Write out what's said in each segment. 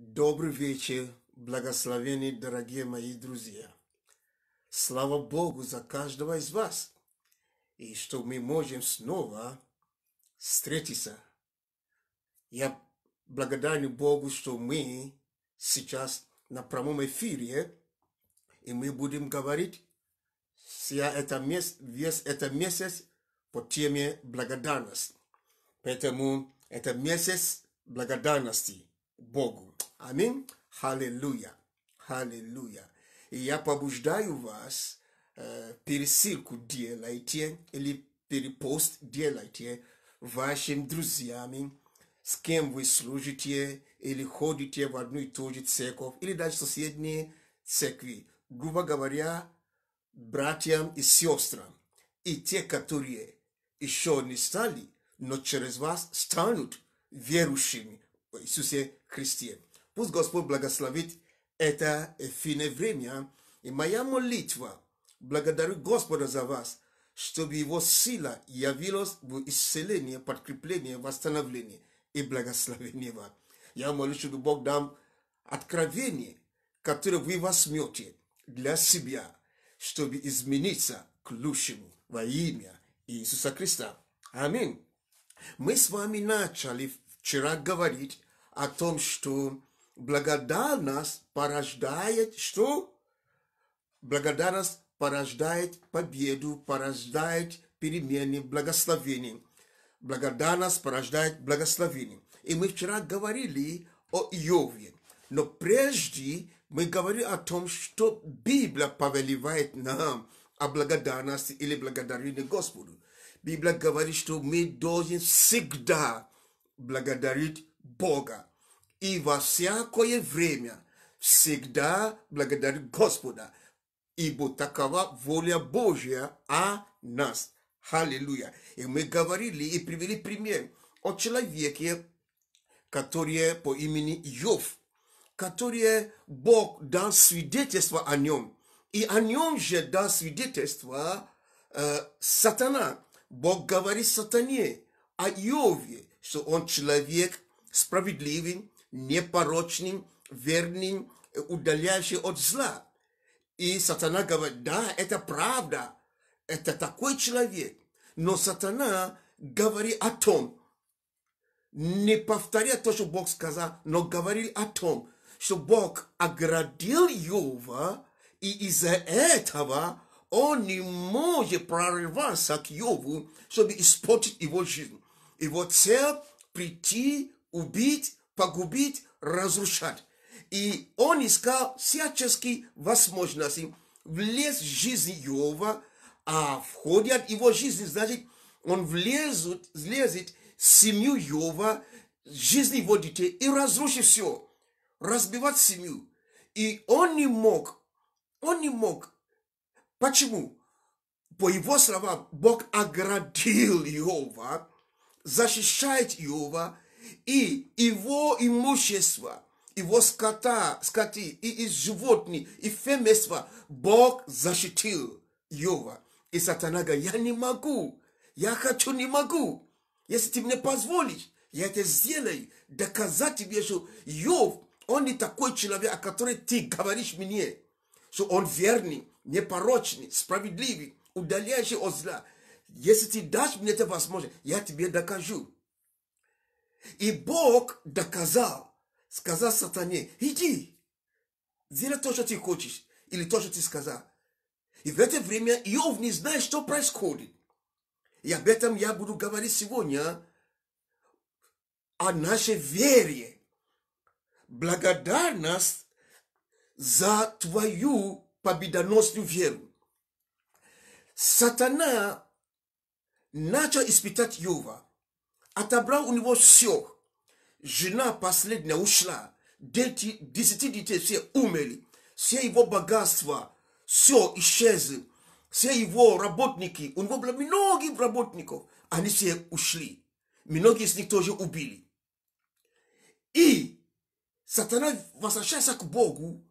Добрый вечер, благословенные дорогие мои друзья. Слава Богу за каждого из вас, и что мы можем снова встретиться. Я благодарен Богу, что мы сейчас на прямом эфире, и мы будем говорить вся это месяц, весь это месяц по теме благодарности. Поэтому это месяц благодарности Богу. Аминь. Аллилуйя. Аллилуйя. И я побуждаю вас э, пересылку делайте или перепост делайте вашим друзьям, с кем вы служите или ходите в одну и ту же церковь, или даже соседние церкви. Грубо говоря, братьям и сестрам, и те, которые еще не стали, но через вас станут верующими в Иисусе Христе. Пусть Господь благословит это эфине время. И моя молитва, благодарю Господа за вас, чтобы Его сила явилась в исцелении, подкреплении, восстановлении и благословении вам. Я молюсь, чтобы Бог дам откровение, которое вы возьмете для себя, чтобы измениться к лучшему во имя Иисуса Христа. Аминь. Мы с вами начали вчера говорить о том, что благодарность порождает что? Благодарность порождает победу, порождает перемены, благословение. Благодарность порождает благословение. И мы вчера говорили о Иове. Но прежде мы говорили о том, что Библия повелевает нам о благодарности или благодарении Господу. Библия говорит, что мы должны всегда благодарить Бога и во всякое время всегда благодарить Господа, ибо такова воля Божья о нас. Аллилуйя. И мы говорили и привели пример о человеке, который по имени Йов, который Бог дал свидетельство о нем. И о нем же дал свидетельство э, сатана. Бог говорит сатане о Йове, что он человек справедливый, непорочным, верным, э, удаляющим от зла. И сатана говорит, да, это правда, это такой человек. Но сатана говорит о том, не повторяя то, что Бог сказал, но говорил о том, что Бог оградил Йова, и из-за этого он не может прорываться к Йову, чтобы испортить его жизнь. Его цель – прийти, убить погубить, разрушать. И он искал всяческие возможности влез в жизнь Иова, а входят в его жизнь, значит, он влезет, влезет в семью Иова, жизнь его детей и разрушит все, разбивать семью. И он не мог, он не мог. Почему? По его словам, Бог оградил Иова, защищает Иова, и его имущество, его скота, скоти, и из животных, и фемесва Бог защитил Йова. И сатана говорит, я не могу, я хочу, не могу. Если ты мне позволишь, я это сделаю. Доказать тебе, что Йов, он не такой человек, о котором ты говоришь мне, что он верный, непорочный, справедливый, удаляющий от зла. Если ты дашь мне эту возможность, я тебе докажу. И Бог доказал, сказал сатане, иди, сделай то, что ты хочешь, или то, что ты сказал. И в это время Иов не знает, что происходит. И об этом я буду говорить сегодня. О нашей вере. Благодарность за твою победоносную веру. Сатана начал испытать Иова отобрал у него все. Жена последняя ушла, дети, десяти детей все умерли, все его богатства, все исчезли, все его работники, у него было много работников, они все ушли. Многие из них тоже убили. И сатана возвращается к Богу,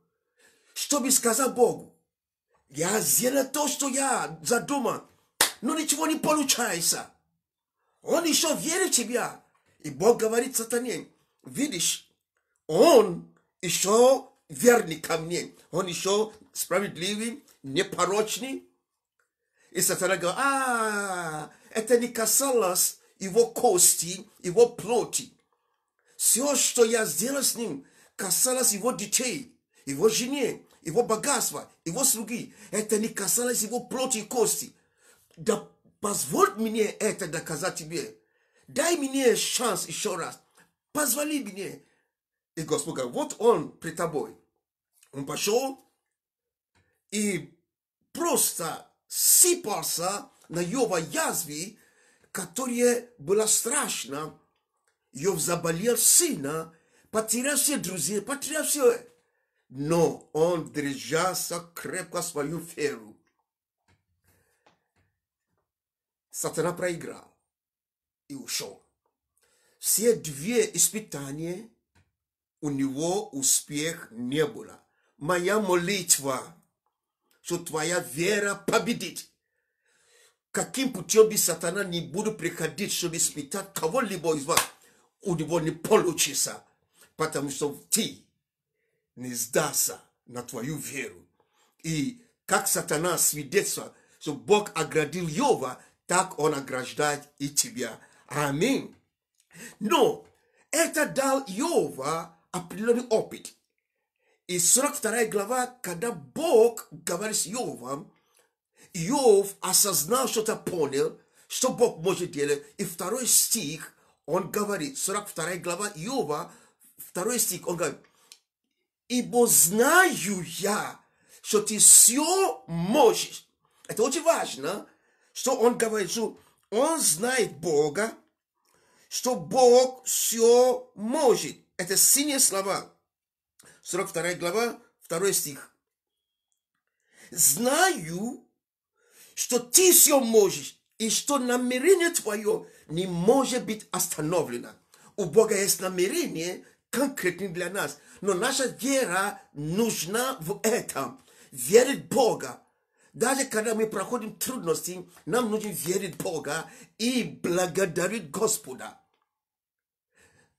чтобы сказать Богу, я сделал то, что я задумал, но ничего не получается. Он еще верит в тебя. И Бог говорит сатане, видишь, он еще верный ко мне. Он еще справедливый, непорочный. И сатана говорит, а, это не касалось его кости, его плоти. Все, что я сделал с ним, касалось его детей, его жене, его богатства, его слуги. Это не касалось его плоти и кости. Да позволь мне это доказать тебе. Дай мне шанс еще раз. Позволи мне. И Господь говорит, вот он при тобой. Он пошел и просто сыпался на Йова язве, которая была страшна. Йов заболел сильно, потерял все друзей, потерял все. Но он держался крепко свою веру. Сатана проиграл и ушел. Все две испытания у него успех не было. Моя молитва, что твоя вера победит. Каким путем бы сатана не буду приходить, чтобы испытать кого-либо из вас, у него не получится, потому что ты не сдался на твою веру. И как сатана свидетельствовал, что Бог оградил Йова так Он ограждает и тебя. Аминь. Но это дал Иова определенный опыт. И 42 глава, когда Бог говорит с Иовом, Иов осознал что-то, понял, что Бог может делать. И второй стих, он говорит, 42 глава Иова, второй стих, он говорит, «Ибо знаю я, что ты все можешь». Это очень важно – что он говорит, что он знает Бога, что Бог все может. Это синие слова. 42 глава, 2 стих. Знаю, что ты все можешь, и что намерение твое не может быть остановлено. У Бога есть намерение конкретно для нас, но наша вера нужна в этом. Верить Бога, даже когда мы проходим трудности, нам нужно верить Бога и благодарить Господа.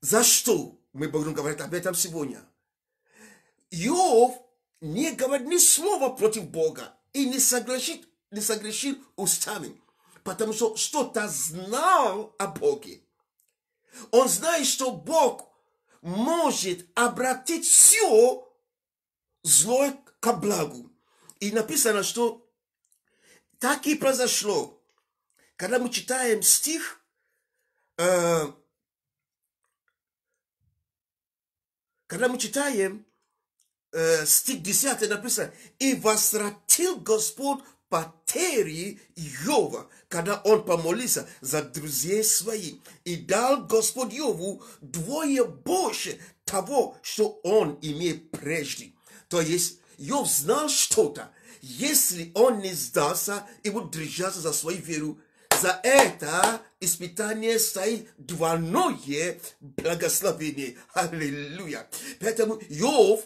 За что мы будем говорить об этом сегодня? Иов не говорит ни слова против Бога и не согрешит, не согрешил устами, потому что что-то знал о Боге. Он знает, что Бог может обратить все злое к благу. И написано, что так и произошло. Когда мы читаем стих, э, когда мы читаем э, стих 10 написано, «И возвратил Господь потери Йова, когда он помолился за друзей своих, и дал Господь Йову двое больше того, что он имел прежде». То есть Йов знал что-то, если он не сдался и будет держаться за свою веру, за это испытание стоит двойное благословение. Аллилуйя. Поэтому Йов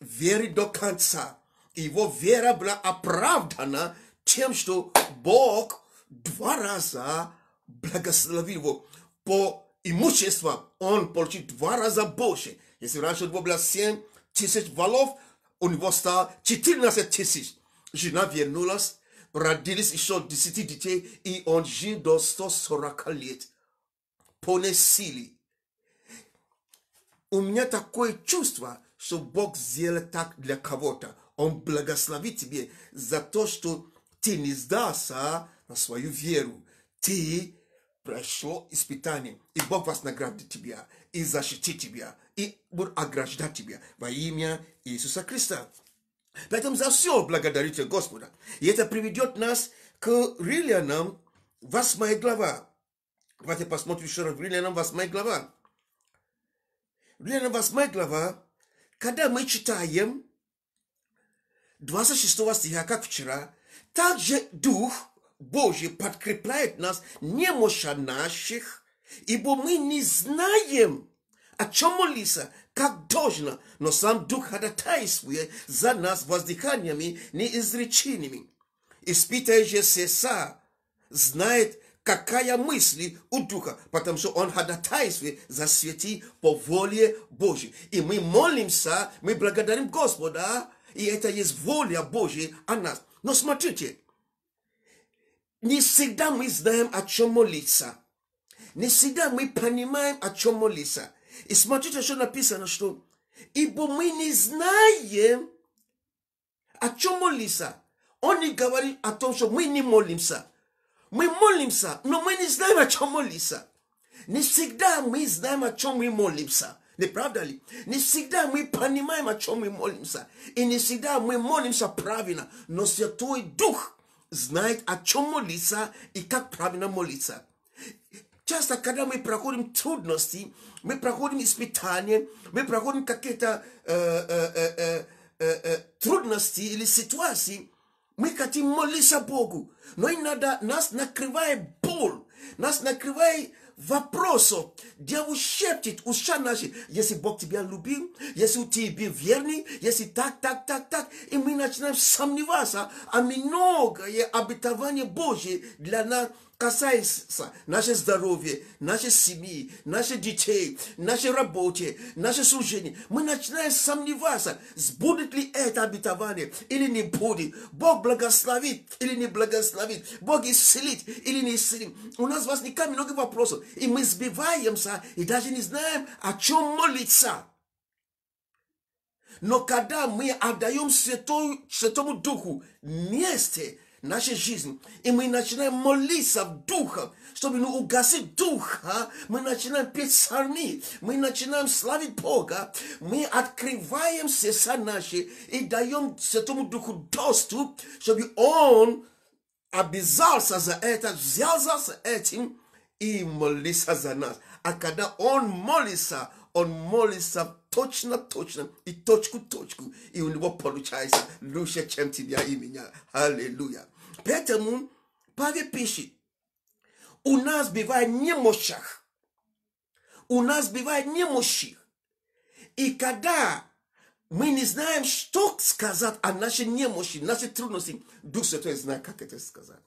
верит до конца. Его вера была оправдана тем, что Бог два раза благословил его по имуществам. Он получил два раза больше. Если раньше у него было 7 тысяч валов, у него стало 14 тысяч. Jiná Věnulas, еще jsou детей и он жил до do лет. let. Понесили. У меня такое чувство, что Бог сделал так для кого-то. Он благословит тебе за то, что ты не сдался на свою веру. Ты прошло испытание, и Бог вознаградит тебя, и защитит тебя, и будет ограждать тебя во имя Иисуса Христа. Поэтому за все благодарите Господа. И это приведет нас к Рилянам, 8 глава. Давайте посмотрим еще раз. Рилянам, 8 глава. Рилянам, 8 глава. Когда мы читаем 26 стиха, как вчера, также Дух Божий подкрепляет нас немоща наших, ибо мы не знаем, о чем молиться, как должно, но сам Дух ходатайствует за нас воздыханиями неизреченными. Испытающий сердца знает, какая мысль у Духа, потому что он ходатайствует за святи по воле Божьей. И мы молимся, мы благодарим Господа, и это есть воля Божья о нас. Но смотрите, не всегда мы знаем, о чем молиться. Не всегда мы понимаем, о чем молиться. И смотрите, что написано, что «Ибо мы не знаем, о чем молиться». Он не говорит о том, что мы не молимся. Мы молимся, но мы не знаем, о чем молиться. Не всегда мы знаем, о чем мы молимся. Не правда ли? Не всегда мы понимаем, о чем мы молимся. И не всегда мы молимся правильно. Но Святой Дух знает, о чем молиться и как правильно молиться. Часто, когда мы проходим трудности, мы проходим испытания, мы проходим какие-то э, э, э, э, э, э, трудности или ситуации, мы хотим молиться Богу. Но иногда нас накрывает боль, нас накрывает вопросов. Дьявол шепчет уша наши. Если Бог тебя любил, если ты был верный, если так, так, так, так. И мы начинаем сомневаться, а многое обетование Божье для нас – касается наше здоровье, нашей семьи, наших детей, нашей работе, наше служение, мы начинаем сомневаться, будет ли это обетование или не будет. Бог благословит или не благословит. Бог исцелит или не исцелит. У нас возникает много вопросов. И мы сбиваемся и даже не знаем, о чем молиться. Но когда мы отдаем Святой, Святому Духу месте, наша жизнь, и мы начинаем молиться в духом, чтобы ну, угасить дух, а? мы начинаем петь псалми, мы начинаем славить Бога, мы открываем сердца наши и даем Святому Духу доступ, чтобы Он обязался за это, взялся за этим и молился за нас. А когда Он молится, Он молится точно, точно, и точку, точку, и у него получается лучше, чем тебя и меня. Аллилуйя. Поэтому ну, Павел пишет, у нас бывает немощах, у нас бывает немощи. И когда мы не знаем, что сказать о нашей немощи, нашей трудности, Дух Святой знает, как это сказать.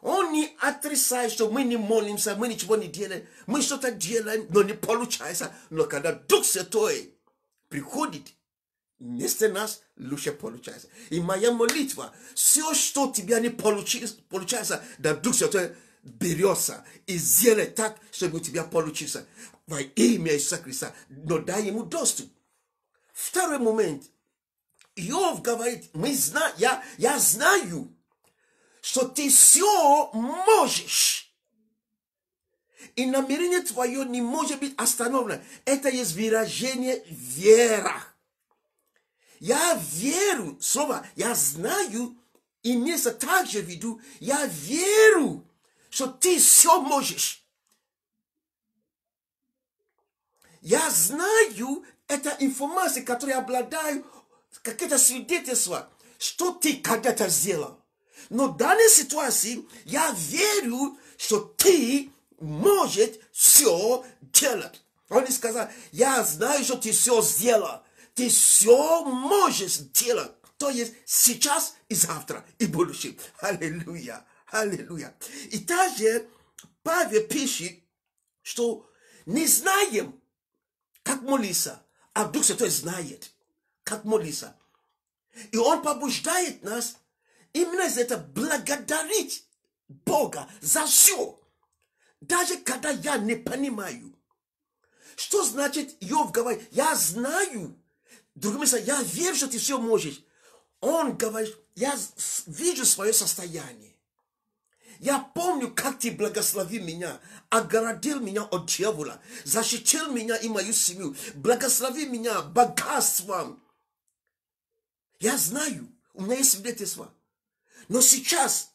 Он не отрицает, что мы не молимся, мы ничего не делаем, мы что-то делаем, но не получается. Но когда Дух Святой приходит вместе нас лучше получается. И моя молитва, все, что тебя не получается, да Дух Святой берется и сделает так, чтобы у тебя получится. Во имя Иисуса Христа, но дай ему доступ. Второй момент. Иов говорит, мы зна, я, я знаю, что ты все можешь. И намерение твое не может быть остановлено. Это есть выражение вера. Я верю, слово, я знаю, и место также виду Я верю, что ты все можешь. Я знаю, это информация, которой я обладаю, какие-то свидетельства, что ты когда-то сделал. Но в данной ситуации я верю, что ты можешь все делать. Он сказал, я знаю, что ты все сделал. Ты все можешь делать. То есть сейчас и завтра, и будущее. Аллилуйя, аллилуйя. И также Павел пишет, что не знаем, как молиться, а Дух Святой знает, как молиться. И Он побуждает нас именно за это благодарить Бога за все. Даже когда я не понимаю, что значит Йов говорит, я знаю, Другими словами, я верю, что ты все можешь. Он говорит, я вижу свое состояние. Я помню, как ты благословил меня, огородил меня от дьявола, защитил меня и мою семью, благослови меня богатством. Я знаю, у меня есть свидетельство. Но сейчас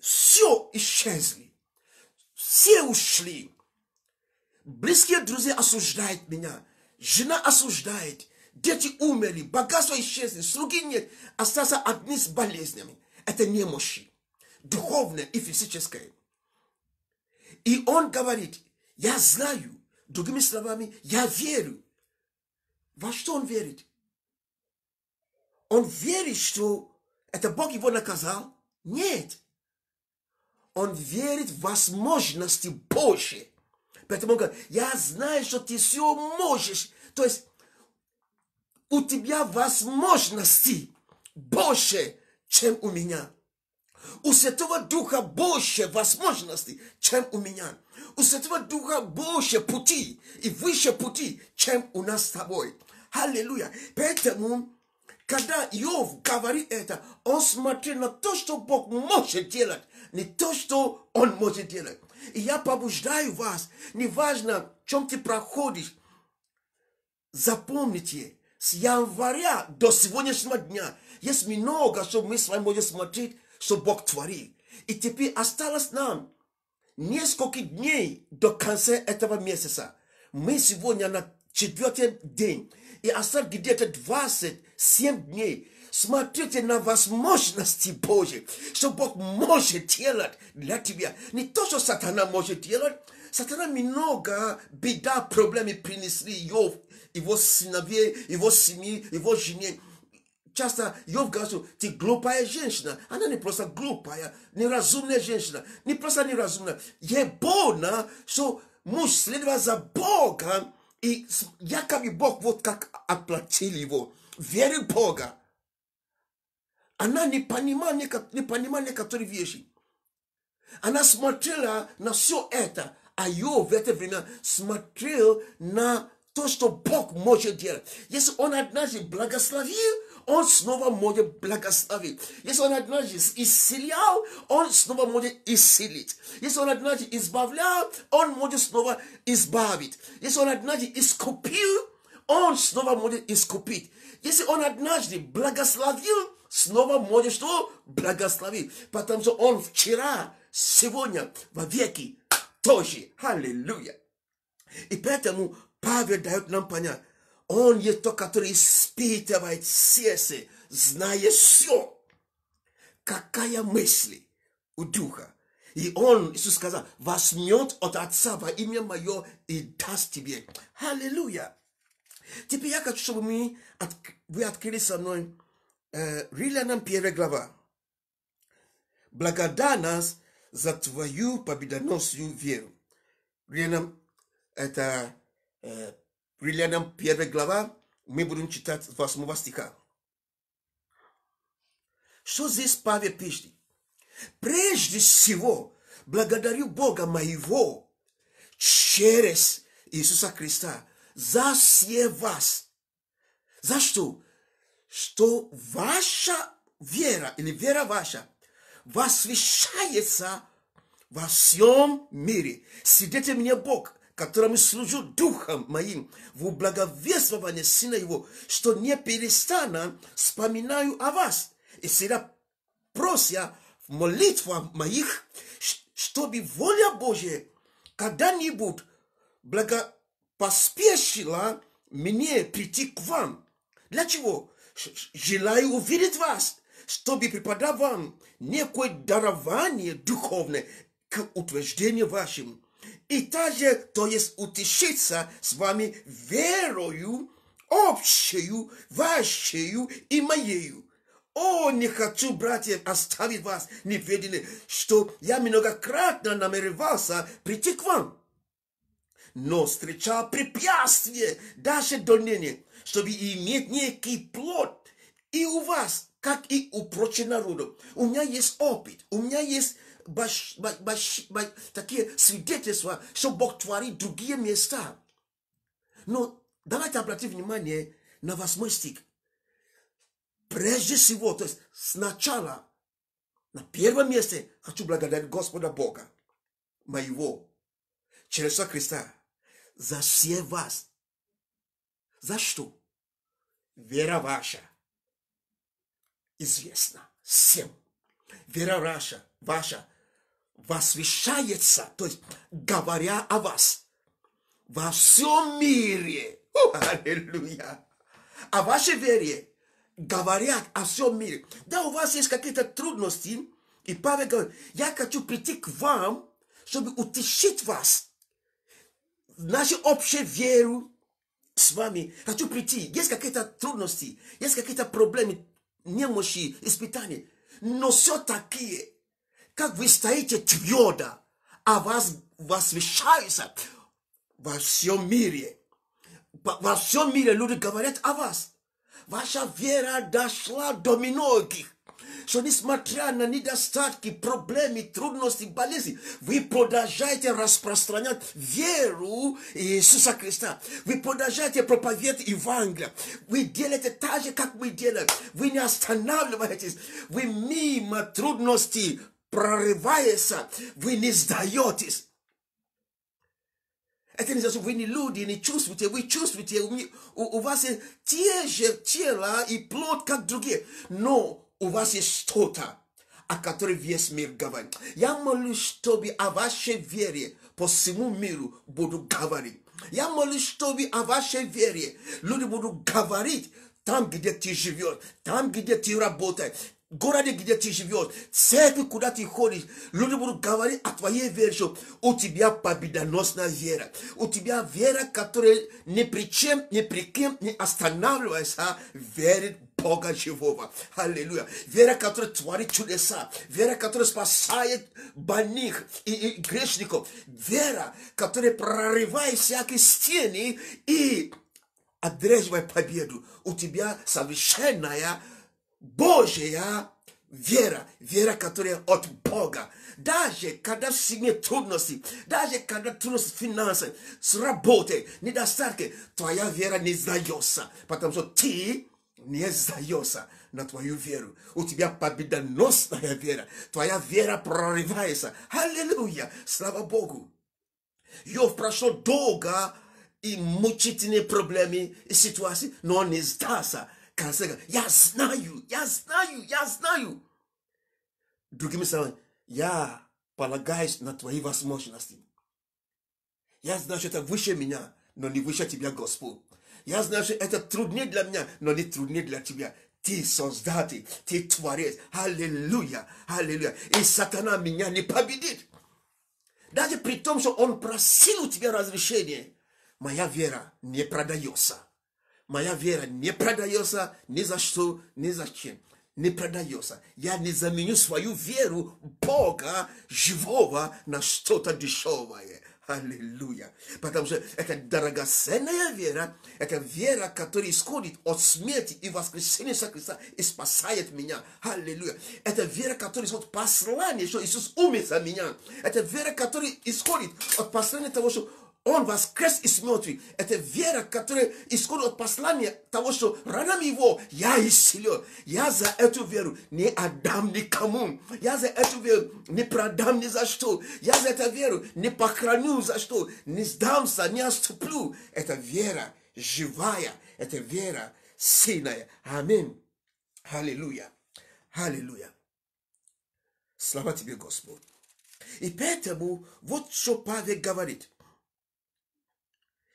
все исчезли. Все ушли. Близкие друзья осуждают меня. Жена осуждает. Дети умерли, богатство исчезли, слуги нет, остался одни с болезнями. Это немощи, духовное и физическое. И он говорит, я знаю, другими словами, я верю. Во что он верит? Он верит, что это Бог его наказал? Нет. Он верит в возможности Божьи. Поэтому он говорит, я знаю, что ты все можешь. То есть у тебя возможностей больше, чем у меня. У Святого Духа больше возможностей, чем у меня. У Святого Духа больше пути и выше пути, чем у нас с тобой. Аллилуйя. Поэтому, когда Иов говорит это, он смотрит на то, что Бог может делать, не то, что он может делать. И я побуждаю вас, неважно, в чем ты проходишь, запомните, с января до сегодняшнего дня есть много, что мы с вами можем смотреть, что Бог творит. И теперь осталось нам несколько дней до конца этого месяца. Мы сегодня на четвертый день. И осталось где-то 27 дней. Смотрите на возможности Божьи, что Бог может делать для тебя. Не то, что сатана может делать, Сатана много беда, проблемы принесли Йов, его сыновей, его семьи, его жене. Часто Йов говорит, ты глупая женщина. Она не просто глупая, неразумная женщина. Не просто неразумная. Ей больно, что муж следовал за Богом. И якобы Бог вот как оплатил его. Веры Бога. Она не понимала, не понимала некоторые вещи. Она смотрела на все это а ее в это время смотрел на то, что Бог может делать. Если Он однажды благословил, он снова может благословить. Если он однажды исцелял, он снова может исцелить. Если он однажды избавлял, он может снова избавить. Если он однажды искупил, он снова может искупить. Если он однажды благословил, снова может что? Благословить. Потому что он вчера, сегодня, во веки тоже, Аллилуйя. И поэтому ну, Павел дает нам понять, он есть тот, который испытывает сердце, зная все. Какая мысль у Духа. И он, Иисус сказал, возьмет от Отца во имя Мое и даст тебе. Аллилуйя. Теперь я хочу, чтобы мы, вы открыли со мной э, Рилянам 1 глава. Благодаря за твою победоносную веру. Римлянам, это э, Римлянам 1 глава, мы будем читать с 8 стиха. Что здесь Павел пишет? Прежде всего, благодарю Бога моего через Иисуса Христа за все вас. За что? Что ваша вера или вера ваша восвещается во всем мире. Сидите мне Бог, которому служу духом моим, в благовествовании Сына Его, что не перестану вспоминаю о вас. И всегда прося в молитвах моих, чтобы воля Божья когда-нибудь благопоспешила мне прийти к вам. Для чего? Желаю увидеть вас чтобы преподав вам некое дарование духовное к утверждению вашим, и также, то есть утешиться с вами верою, общею, вашею и моею. О, не хочу, братья, оставить вас неведенным, что я многократно намеревался прийти к вам, но встречал препятствие, даже до ныне, чтобы иметь некий плод и у вас, как и у народу. У меня есть опыт, у меня есть баш, баш, баш, баш, такие свидетельства, что Бог творит другие места. Но давайте обратим внимание на восьмой стих. Прежде всего, то есть сначала, на первом месте хочу благодарить Господа Бога, моего, через Христа, за все вас. За что? Вера ваша – известно всем. Вера ваша, ваша возвещается, то есть говоря о вас во всем мире. О, аллилуйя! О вашей вере говорят о всем мире. Да, у вас есть какие-то трудности, и Павел говорит, я хочу прийти к вам, чтобы утешить вас. Нашу общую веру с вами. Хочу прийти. Есть какие-то трудности, есть какие-то проблемы, немощи, испытаний. Но все-таки, как вы стоите твердо, а вас возвещается во всем мире. Во всем мире люди говорят о вас. Ваша вера дошла до многих. Что несмотря на недостатки, проблемы, трудности, болезни, вы продолжаете распространять веру Иисуса Христа. Вы продолжаете проповедовать Евангелие. Вы делаете так же, как мы делаем. Вы не останавливаетесь. Вы мимо трудностей прорывается. Вы не сдаетесь. Это не значит, вы не люди, не чувствуете, вы чувствуете, у, у вас те же тела и плод, как другие. Но у вас есть что-то, о котором весь мир говорит. Я молюсь, чтобы о вашей вере по всему миру буду говорить. Я молюсь, чтобы о вашей вере люди будут говорить там, где ты живешь, там, где ты работаешь, городе, где ты живешь, церкви, куда ты ходишь, люди будут говорить о твоей вере, что у тебя победоносная вера, у тебя вера, которая ни при чем, ни при кем не останавливается, а верит Бога живого. Аллилуйя. Вера, которая творит чудеса. Вера, которая спасает больных и, и грешников. Вера, которая прорывает всякие стены и одерживает победу. У тебя совершенная Божья вера, вера, которая от Бога. Даже когда в семье трудности, даже когда трудности с финансами, с работой, недостатки, твоя вера не сдается, потому что ты не сдается на твою веру. У тебя победоносная вера. Твоя вера прорывается. Аллилуйя! Слава Богу! Йов прошел долго и мучительные проблемы и ситуации, но он не сдался. Конце я знаю, я знаю, я знаю. Другими словами, я полагаюсь на твои возможности. Я знаю, что это выше меня, но не выше тебя, Господь. Я знаю, что это труднее для меня, но не труднее для тебя. Ты создатель, ты творец. Аллилуйя, аллилуйя. И сатана меня не победит. Даже при том, что он просил у тебя разрешения, моя вера не продается. Моя вера не продается ни за что, ни за чем. Не продается. Я не заменю свою веру Бога живого на что-то дешевое. Аллилуйя. Потому что это дорогоценная вера, это вера, которая исходит от смерти и воскресения со Христа и спасает меня. Аллилуйя. Это вера, которая исходит от послания, что Иисус умер за меня. Это вера, которая исходит от послания того, что он воскрес из мертвых. Это вера, которая исходит от послания того, что ранами его я исцелен. Я за эту веру не отдам никому. Я за эту веру не продам ни за что. Я за эту веру не похороню за что. Не сдамся, не отступлю. Это вера живая. Это вера сильная. Аминь. Аллилуйя. Аллилуйя. Слава тебе, Господь. И поэтому вот что Павел говорит –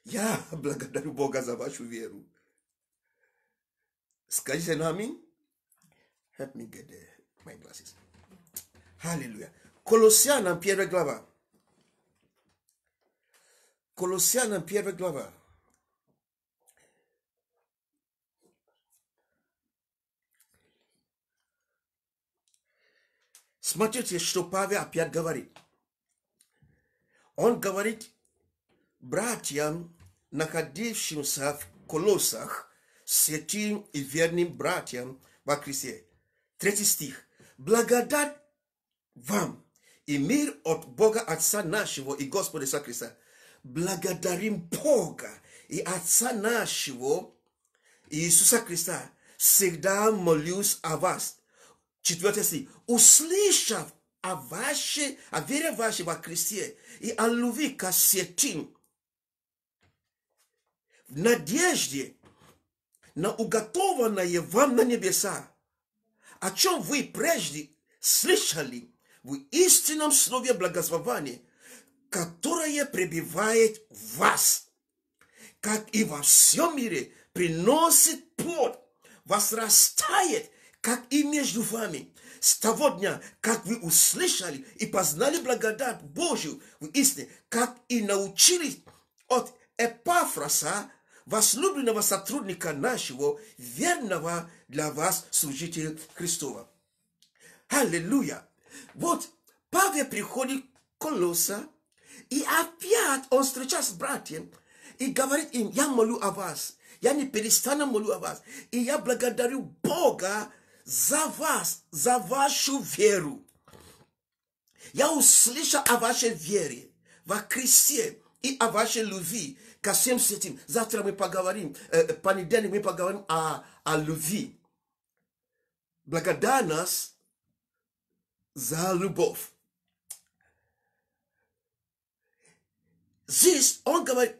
Ja, благодарю Бога за вашу веру. Скажите Help me get the, my glasses. Hallelujah. Colossiana, Pierre Glava. Colossiana, Pierre Glava. Смотрите, что Павел опять говорит. Он говорит, братьям, находившимся в колоссах, святым и верным братьям во Христе. Третий стих. Благодать вам и мир от Бога Отца нашего и Господа Иисуса Христа. Благодарим Бога и Отца нашего Иисуса Христа. Всегда молюсь о вас. Четвертый стих. Услышав о вашей, о вере вашей во Христе и о любви к святым, надежде на уготованное вам на небеса, о чем вы прежде слышали в истинном слове благословения, которое пребывает в вас, как и во всем мире, приносит плод, возрастает, как и между вами. С того дня, как вы услышали и познали благодать Божию в истине, как и научились от Эпафраса, вас возлюбленного сотрудника нашего, верного для вас служителя Христова. Аллилуйя! Вот Павел приходит к Колоса, и опять он встречается с братьем и говорит им, я молю о вас, я не перестану молю о вас, и я благодарю Бога за вас, за вашу веру. Я услышал о вашей вере во Христе и о вашей любви, ко всем с этим. Завтра мы поговорим, э, э, понедельник мы поговорим о, о любви. Благодар нас за любовь. Здесь он говорит,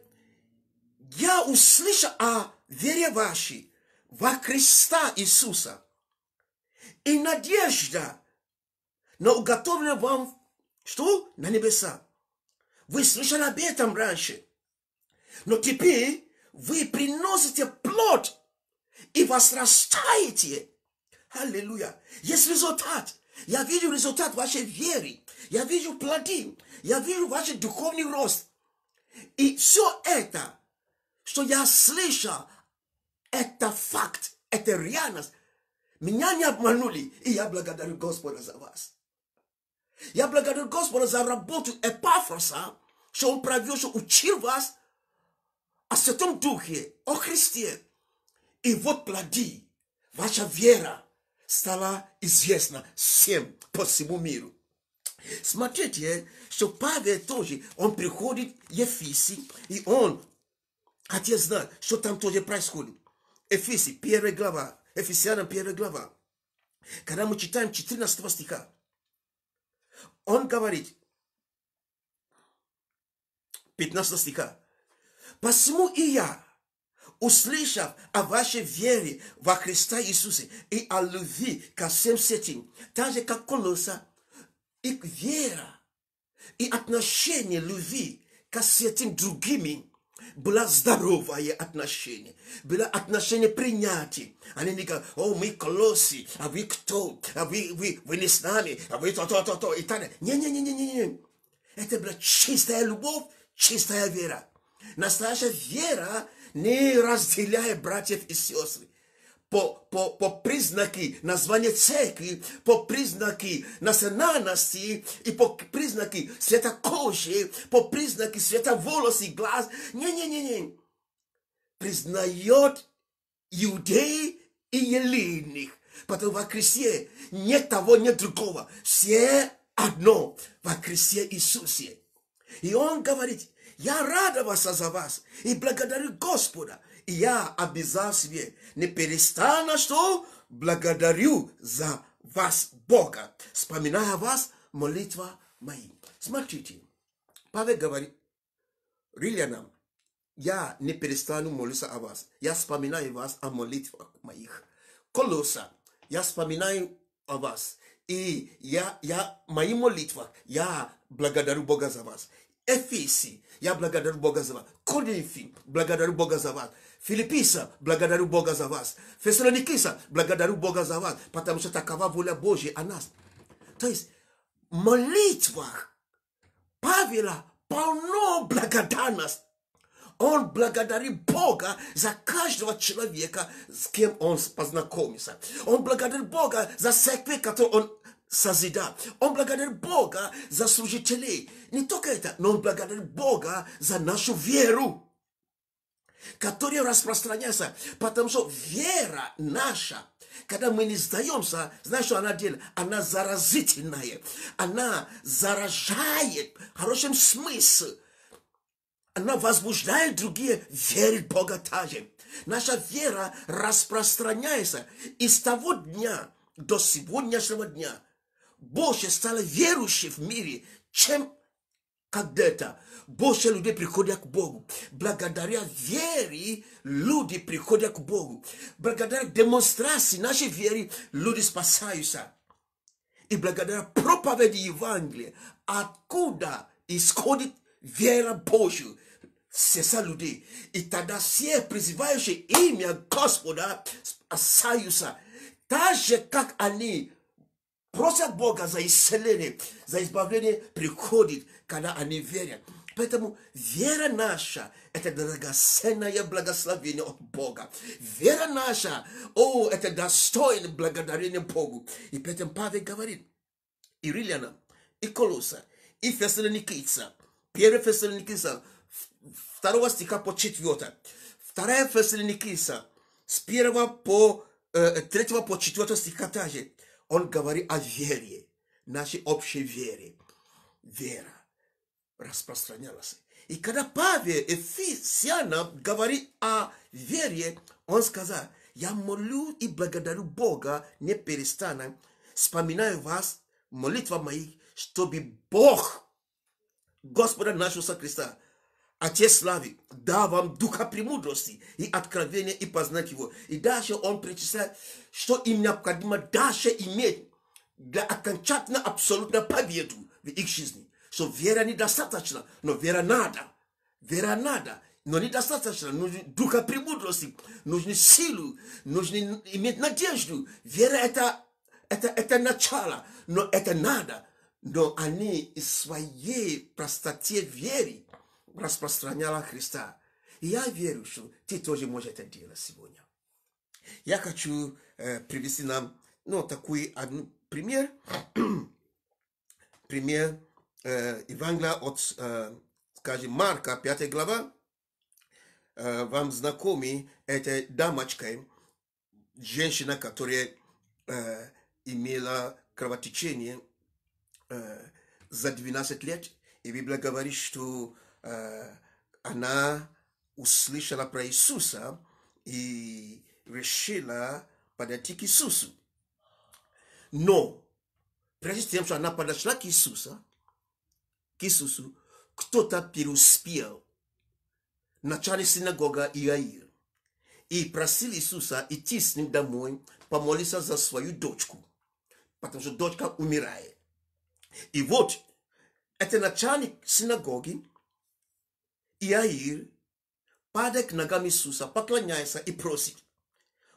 я услышал о вере вашей во Христа Иисуса и надежда на уготовленное вам что? На небеса. Вы слышали об этом раньше. Но теперь вы приносите плод и возрастаете. Аллилуйя. Есть результат. Я вижу результат вашей веры. Я вижу плоды. Я вижу ваш духовный рост. И все это, что я слышал, это факт, это реальность. Меня не обманули, и я благодарю Господа за вас. Я благодарю Господа за работу Эпафроса, что он провел, что учил вас, о а Святом Духе, о Христе. И вот плоди, ваша вера стала известна всем по всему миру. Смотрите, что Павел тоже, он приходит в Ефиси, и он хотел знать, что там тоже происходит. Эфиси, первая глава, Эфесянам, первая глава. Когда мы читаем 14 стиха, он говорит, 15 стиха, Посему и я, услышав о вашей вере во Христа Иисусе и о любви ко всем этим, так же как колоса, и вера, и отношение любви ко святым другими было здоровое отношение, было отношение принятия. Они не говорят, о, мы колосы, а вы кто? А вы, вы, вы не с нами, а вы то-то-то-то и так далее. Не-не-не-не-не. Это была чистая любовь, чистая вера. Настоящая вера не разделяет братьев и сестры по, по, по признаки названия церкви, по признаки национальности и по признаки света кожи, по признаки света волос и глаз. Не-не-не-не. Признает иудеи и елених. Потому во Христе нет того, нет другого. Все одно во Христе Иисусе. И он говорит, я радовался за вас и благодарю Господа. И я обязал себе не перестану, что благодарю за вас, Бога, вспоминая вас, молитва мои. Смотрите, Павел говорит, Рильянам, я не перестану молиться о вас. Я вспоминаю вас о молитвах моих. Колоса, я вспоминаю о вас. И я, я, мои молитвы, я благодарю Бога за вас. Эфиси, я благодарю Бога за вас. Коринфи, благодарю Бога за вас. Филиппийца, благодарю Бога за вас. Фессалоникийца, благодарю Бога за вас, потому что такова воля Божья о нас. То есть молитва Павела полно благодарность. Он благодарит Бога за каждого человека, с кем он познакомился. Он благодарит Бога за церкви, которую он sazida. On благодарит Бога за служителей. Не только это, но он благодарит Бога за нашу веру, которая распространяется. Потому что вера наша, когда мы не сдаемся, знаешь, что она делает? Она заразительная. Она заражает хорошим смыслом. Она возбуждает другие верить Бога также. Наша вера распространяется. И того дня до сегодняшнего дня – больше стало верующих в мире, чем когда-то. Больше людей приходят к Богу. Благодаря вере люди приходят к Богу. Благодаря демонстрации нашей веры люди спасаются. И благодаря проповеди Евангелия, откуда исходит вера Божью, сердца людей. И тогда все призывающие имя Господа спасаются. Так же, как они Просят Бога за исцеление, за избавление приходит, когда они верят. Поэтому вера наша – это драгоценное благословение от Бога. Вера наша, о, это достойное благодарение Богу. И поэтому Павел говорит, и Рилиана, и Колоса, и Фессалоникийца, 1 Фессалоникийца, 2 стиха по 4, 2 Фессалоникийца, с 1 по 3 э, э, по 4 стиха также, он говорит о вере, нашей общей вере. Вера распространялась. И когда Павел Эфесянам говорит о вере, он сказал, я молю и благодарю Бога, не перестану, вспоминаю вас, молитва моих, чтобы Бог Господа нашего Христа Отец славы, да вам духа премудрости и откровения и познать его. И дальше он перечисляет, что им необходимо дальше иметь для окончательно абсолютно победу в их жизни. Что вера недостаточно, но вера надо. Вера надо, но недостаточно. Нужны духа премудрости, нужны силу, нужно иметь надежду. Вера это, это, это начало, но это надо. Но они из своей простоте веры распространяла Христа. И я верю, что ты тоже можешь это делать сегодня. Я хочу э, привести нам ну, такой один пример. пример э, Евангелия от, э, скажем, Марка, 5 глава. Э, вам знакомы эта дамочка, женщина, которая э, имела кровотечение э, за 12 лет. И Библия говорит, что Э, она услышала про Иисуса и решила подойти к Иисусу. Но прежде чем, что она подошла к Иисусу, к Иисусу, кто-то преуспел. Начальник синагога Иаир. И просил Иисуса идти с ним домой, помолиться за свою дочку. Потому что дочка умирает. И вот, это начальник синагоги Яир, падай к ногам Иисуса, поклоняйся и проси.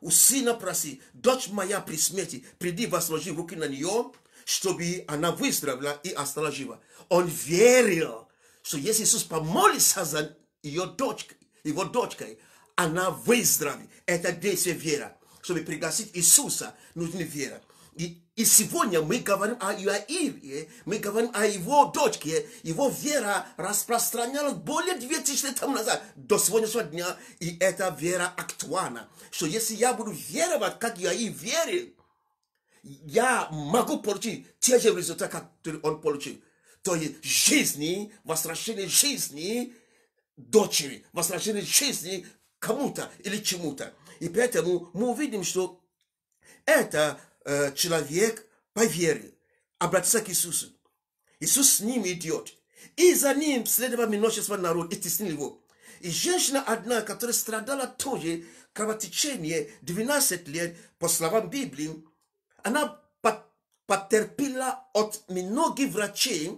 Усильно проси, дочь моя при смерти, приди возложи руки на нее, чтобы она выздоровела и осталась жива. Он верил, что если Иисус помолится за ее дочкой, его дочкой, она выздоровеет. Это действие вера. Чтобы пригласить Иисуса, нужна вера. И, сегодня мы говорим о Иаире, мы говорим о его дочке, его вера распространялась более 2000 лет тому назад, до сегодняшнего дня, и эта вера актуальна, что если я буду веровать, как Иаир верил, я могу получить те же результаты, которые он получил. То есть жизни, возвращение жизни дочери, возвращение жизни кому-то или чему-то. И поэтому мы увидим, что это Э, человек поверил, обратился к Иисусу. Иисус с ним идет. И за ним следовал множество народ и теснил его. И женщина одна, которая страдала тоже кровотечение 12 лет, по словам Библии, она потерпела от многих врачей,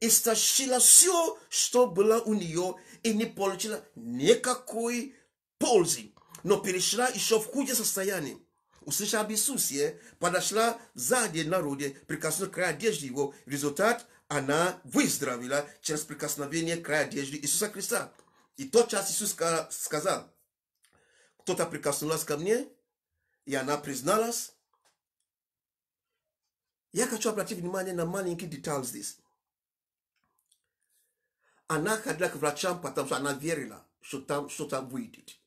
истощила все, что было у нее, и не получила никакой пользы, но перешла еще в худшее состояние. Usłyszał Jezusie, podeszła za dzień narodzie, прикоснулась к краю одежды его. Результат – она выздоровела через прикосновение к краю одежды Иисуса Христа. И тот час Иисус сказал, кто-то прикоснулась ко мне, и она призналась. Я хочу обратить внимание на маленький деталь здесь. Она ходила к врачам, потому что она верила, что там что-то выйдет.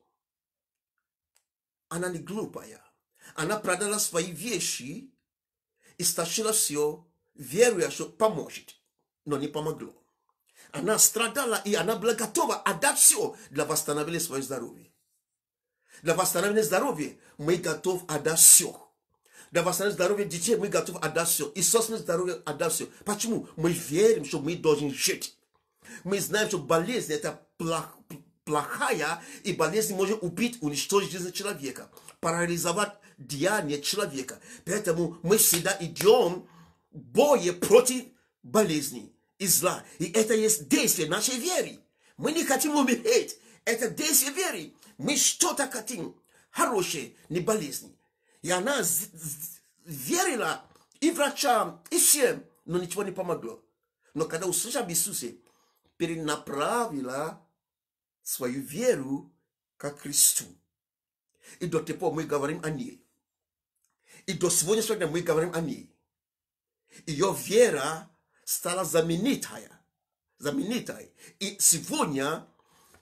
Она не глупая. Она продала свои вещи и стащила все, веруя, что поможет, но не помогло. Она страдала, и она была готова отдать все для восстановления своего здоровья. Для восстановления здоровья мы готовы отдать все. Для восстановления здоровья детей мы готовы отдать все. И собственное здоровье отдать все. Почему? Мы верим, что мы должны жить. Мы знаем, что болезнь это плохая, и болезнь может убить, уничтожить жизнь человека, парализовать деяние человека. Поэтому мы всегда идем в бое против болезней и зла. И это есть действие нашей веры. Мы не хотим умереть. Это действие веры. Мы что-то хотим. Хорошее, не болезни. И она верила и врачам, и всем, но ничего не помогло. Но когда услышал об Иисусе, перенаправила свою веру к Христу. И до тех пор мы говорим о ней. И до сегодняшнего дня мы говорим «Аминь». Ее вера стала знаменитая. Знаменитой. И сегодня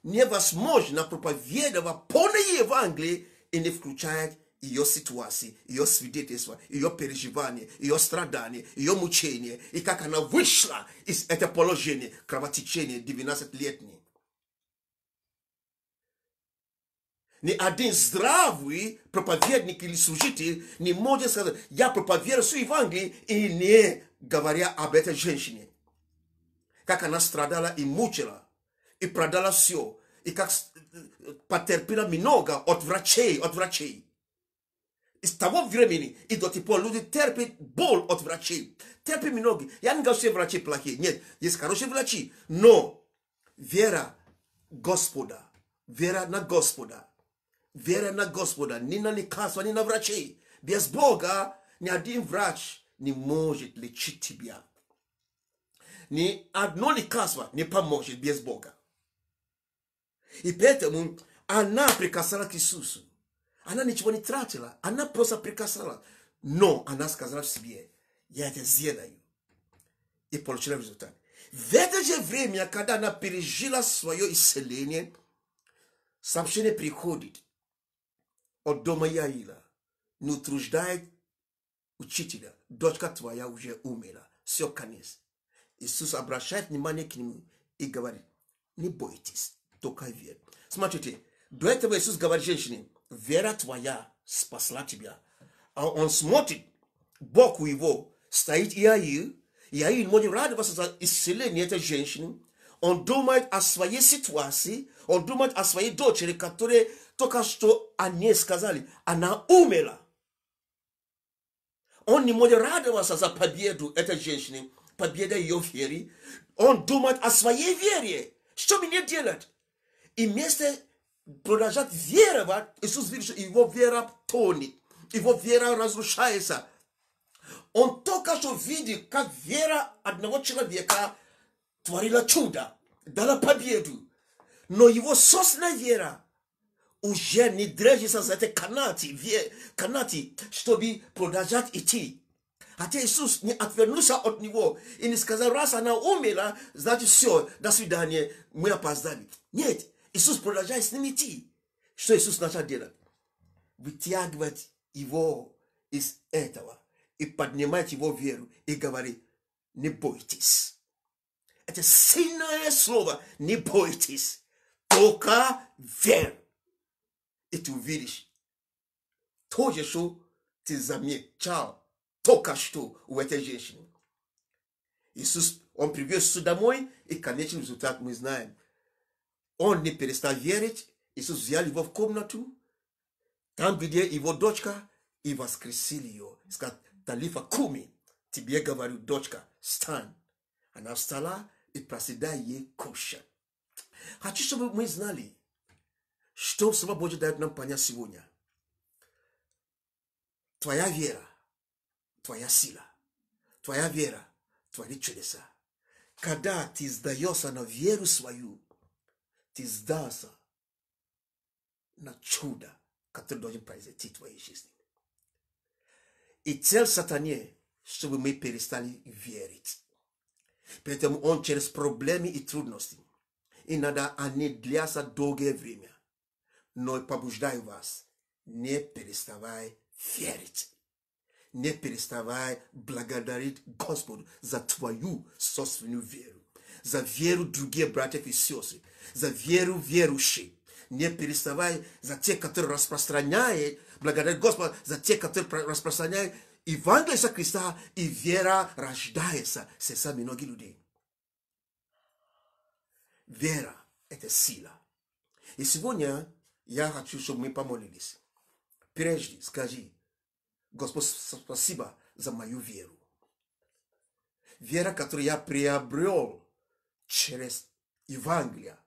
невозможно проповедовать полное Евангелие и не включать ее ситуации, ее свидетельства, ее переживания, ее страдания, ее мучения, и как она вышла из этого положения, кровотечения 12-летней. Ни один здравый проповедник или служитель не может сказать, я проповедую Евангелие и не говоря об этой женщине. Как она страдала и мучила, и продала все, и как потерпела много от врачей, от врачей. Из того времени и до тех пор люди терпят боль от врачей. Терпят много. Я не говорю, что врачи плохие. Нет, есть хорошие врачи. Но вера Господа, вера на Господа, Веря на Господа, ни на лекарства, ни на врачей. Без Бога ни один врач не может лечить тебя. Ни одно лекарство не поможет без Бога. И поэтому она прикасалась к Иисусу. Она ничего не тратила, она просто прикасалась. Но она сказала в себе, я это сделаю. И получила результат. В это же время, когда она пережила свое исцеление, сообщение приходит от дома Яила, не учителя, дочка твоя уже умерла, все конец. Иисус обращает внимание к нему и говорит, не бойтесь, только верь. Смотрите, до этого Иисус говорит женщине, вера твоя спасла тебя. А он смотрит, Бог у его стоит Иаил, Иаил может радоваться за исцеление этой женщины, он думает о своей ситуации, он думает о своей дочери, которая только что о ней сказали, она умерла. Он не может радоваться за победу этой женщины, победа ее веры. Он думает о своей вере. Что мне делать? И вместо продолжать веровать, Иисус видит, что его вера тонет, его вера разрушается. Он только что видит, как вера одного человека творила чудо, дала победу. Но его собственная вера уже не держится за этой канати, канати, чтобы продолжать идти. Хотя Иисус не отвернулся от него и не сказал, раз она умерла, значит все, до свидания, мы опоздали. Нет, Иисус продолжает с ним идти. Что Иисус начал делать? Вытягивать его из этого и поднимать его веру и говорит, не бойтесь это сильное слово. Не бойтесь. Только верь. И ты увидишь то же, что ты замечал только что у этой женщины. Иисус, он привез сюда домой, и конечный результат мы знаем. Он не перестал верить. Иисус взял его в комнату, там, где его дочка, и воскресил ее. Сказал, Талифа Куми, тебе говорю, дочка, встань. Она встала, проседай ye kosha. Хочу, чтобы мы знали, что Слово Божье дает нам понять сегодня. Твоя вера, твоя сила, твоя вера твои чудеса. Когда ты сдаешься на веру свою, ты сдался на чудо, которое должен произойти в твоей жизни. И цель сатане, чтобы мы перестали верить. Поэтому он через проблемы и трудности. И надо они длятся долгое время. Но побуждаю вас, не переставай верить. Не переставай благодарить Господу за твою собственную веру. За веру другие братья и сестры. За веру верующие. Не переставай за те которые распространяют, благодарить Господа за те которые распространяют Ivandre essa Cristo e viera rajda essa, c'est ça mino guiludi. Vera et sila. E se vonya ya hatu para me pa molilis. Prejdi skaji. Gospos spasiba za mayu vieru. Viera katru ya priabriol через Evangelia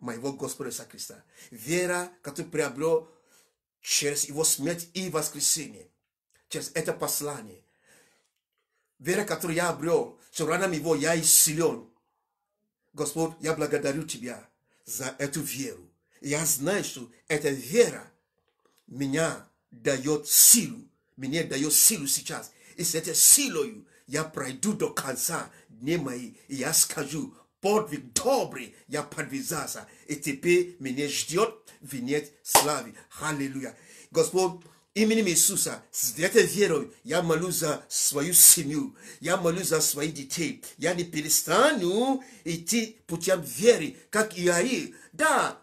mai vo Gospel Jesus Cristo. Viera katru priabriol через его смерть и воскресение. через это послание. Вера, которую я обрел, что ранами его я исцелен. Господь, я благодарю Тебя за эту веру. Я знаю, что эта вера меня дает силу. Мне дает силу сейчас. И с этой силой я пройду до конца дней мои. И я скажу, подвиг добрый я подвязался. И теперь меня ждет венец славы. Аллилуйя. Господь, именем Иисуса в этой верой я молю за свою семью, я молю за своих детей. Я не перестану идти путем веры, как Иаир. Да,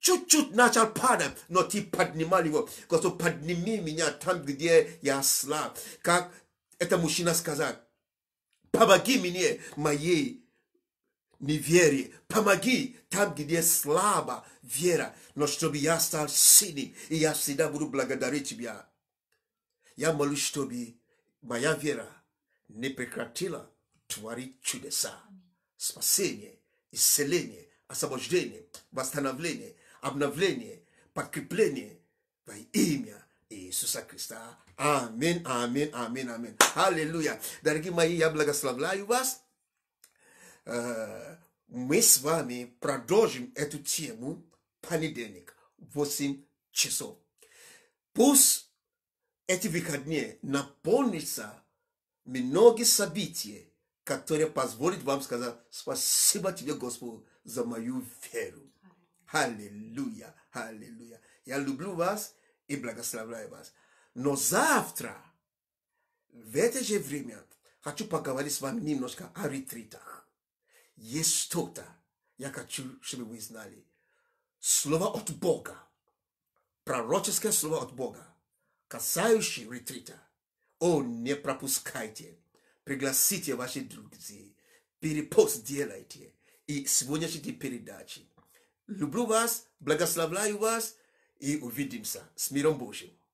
чуть-чуть начал падать, но ты поднимал его. Господь, подними меня там, где я слаб. Как это мужчина сказал, помоги мне моей Nivjeri, pomagi tam, где слаба вера, но чтобы я стал сильным, и я всегда буду благодарить тебя. Я молюсь, чтобы моя вера не прекратила творить чудеса, спасение, исцеление, освобождение, восстановление, обновление, подкрепление во имя Иисуса Христа. Аминь, аминь, аминь, аминь. Аллилуйя. Дорогие мои, я благословляю вас. Э, мы с вами продолжим эту тему понедельник в 8 часов. Пусть эти выходные наполнятся многие события, которые позволят вам сказать спасибо тебе, Господь, за мою веру. Аллилуйя, аллилуйя. Я люблю вас и благословляю вас. Но завтра, в это же время, хочу поговорить с вами немножко о ретритах. Есть что-то, я хочу, чтобы вы знали. Слово от Бога, пророческое слово от Бога, касающее ретрита. О, не пропускайте. Пригласите ваших друзей. Перепост делайте. И сегодняшней передачи. Люблю вас, благословляю вас и увидимся. С миром Божьим.